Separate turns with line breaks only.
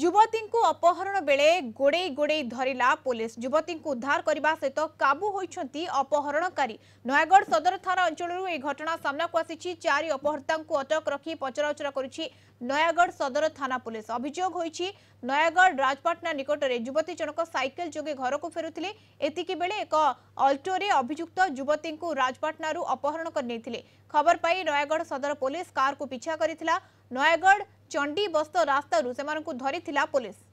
যুবতীঙ্কু অপহরণ বেড়ে গোড়েই গোড়েই ধরিলা পুলিশ যুবতীঙ্কু উদ্ধার করা সহিত কাবু হয়েছেন অপহরণকারী নয়াগড় সদর থানা অঞ্চলর এই ঘটনা সামনাকু আসিছি চারি অপহর্তাঙ্কু অটক রাখি পচরাউচরা করুছি নয়াগড় সদর থানা পুলিশ অভিযোগ হয়েছে নয়াগড় রাজপাটনা নিকটরে যুবতী জনক সাইকেল যোগে ঘরকু ফেরুলে এতিকি বেড়ে এক अल्टोरे अभियुक्त युवती राजपाटन अपहरण कर खबर पाई नयगढ़ सदर पुलिस कार को पिछा कर नयगढ़ चंडी बस्त रास्त से धरी पुलिस